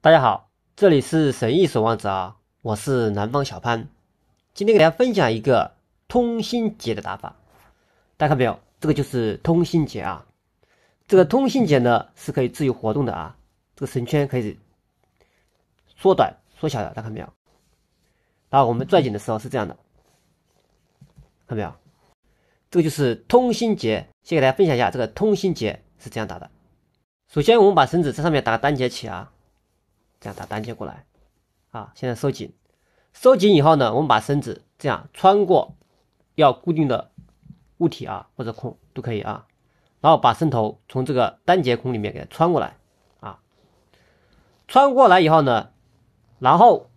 大家好，这里是神意守望者啊，我是南方小潘。今天给大家分享一个通心结的打法。大家看没有？这个就是通心结啊。这个通心结呢是可以自由活动的啊，这个绳圈可以缩短缩小的。大家看没有？然后我们拽紧的时候是这样的，看没有？这个就是通心结。先给大家分享一下这个通心结是这样打的。首先我们把绳子在上面打个单结起啊。这样打单结过来，啊，现在收紧，收紧以后呢，我们把绳子这样穿过要固定的物体啊，或者孔都可以啊，然后把绳头从这个单结孔里面给它穿过来，啊，穿过来以后呢，然后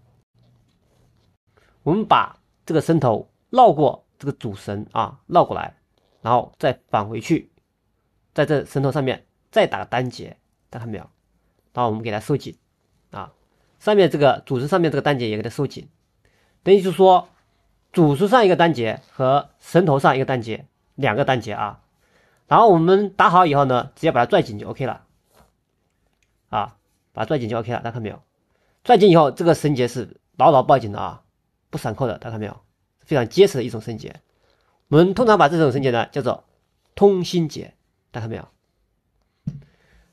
我们把这个绳头绕过这个主绳啊，绕过来，然后再返回去，在这绳头上面再打个单结，大家看到没有？然后我们给它收紧。啊，上面这个主绳上面这个单节也给它收紧，等于就是说，主绳上一个单节和绳头上一个单节两个单节啊。然后我们打好以后呢，直接把它拽紧就 OK 了。啊，把它拽紧就 OK 了，大家看没有？拽紧以后，这个绳结是牢牢抱紧的啊，不散扣的，大家看没有？非常结实的一种绳结。我们通常把这种绳结呢叫做通心结，大家看没有？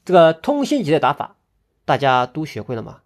这个通心结的打法。大家都学会了吗？